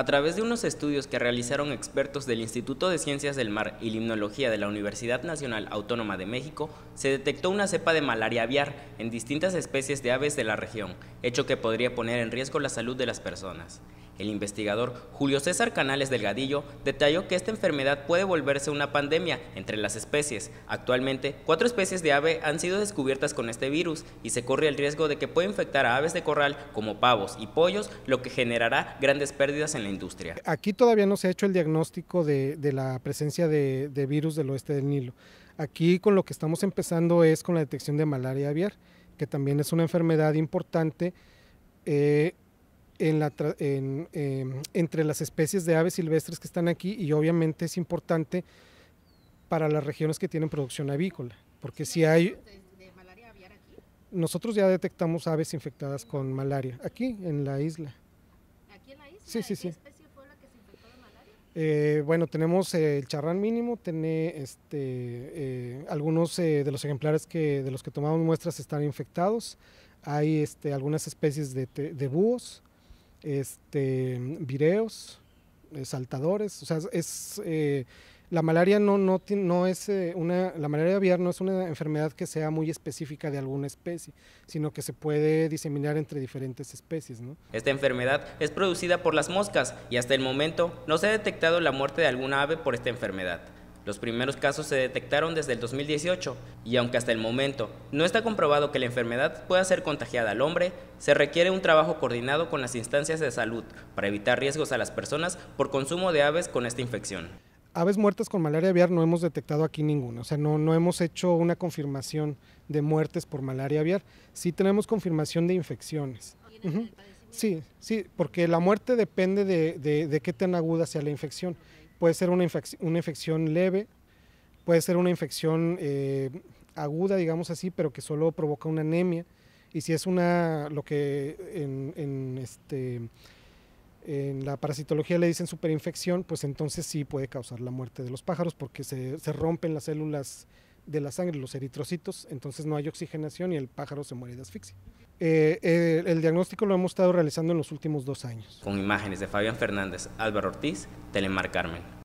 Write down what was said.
A través de unos estudios que realizaron expertos del Instituto de Ciencias del Mar y Limnología de la Universidad Nacional Autónoma de México, se detectó una cepa de malaria aviar en distintas especies de aves de la región, hecho que podría poner en riesgo la salud de las personas. El investigador Julio César Canales Delgadillo detalló que esta enfermedad puede volverse una pandemia entre las especies. Actualmente, cuatro especies de ave han sido descubiertas con este virus y se corre el riesgo de que pueda infectar a aves de corral como pavos y pollos, lo que generará grandes pérdidas en la industria. Aquí todavía no se ha hecho el diagnóstico de, la presencia de, virus del oeste del Nilo. Aquí con lo que estamos empezando es con la detección de malaria aviar, que también es una enfermedad importante. Eh, Em, entre las especies de aves silvestres que están aquí y obviamente es importante para las regiones que tienen producción avícola, porque si hay... Nosotros ya detectamos aves infectadas con malaria, aquí en la isla. ¿Aquí en la isla? Sí, sí, sí. malaria? Eh, bueno, tenemos el charrán mínimo, tiene este, eh, algunos eh, de los ejemplares que, de los que tomamos muestras están infectados, hay este, algunas especies de, de, búhos, este, vireos, eh, saltadores, o sea, es... Eh, la malaria no, no, es eh, la malaria aviar no es una enfermedad que sea muy específica de alguna especie, sino que se puede diseminar entre diferentes especies. Esta enfermedad es producida por las moscas y hasta el momento no se ha detectado la muerte de alguna ave por esta enfermedad. Los primeros casos se detectaron desde el 2018 y aunque hasta el momento no está comprobado que la enfermedad pueda ser contagiada al hombre, se requiere un trabajo coordinado con las instancias de salud para evitar riesgos a las personas por consumo de aves con esta infección. Aves muertas con malaria aviar no hemos detectado aquí ninguna, o sea, no, no hemos hecho una confirmación de muertes por malaria aviar, sí tenemos confirmación de infecciones. Sí, sí, porque la muerte depende de, de qué tan aguda sea la infección Puede ser una, infección leve, puede ser una infección eh, aguda, digamos así, pero que solo provoca una anemia. Y si es una, lo que este, en, la parasitología le dicen superinfección, pues entonces sí puede causar la muerte de los pájaros porque se, rompen las células de la sangre, los eritrocitos, entonces no hay oxigenación y el pájaro se muere de asfixia. Eh, eh, el diagnóstico lo hemos estado realizando en los últimos dos años. Con imágenes de Fabián Fernández, Álvaro Ortiz, Telemar Carmen.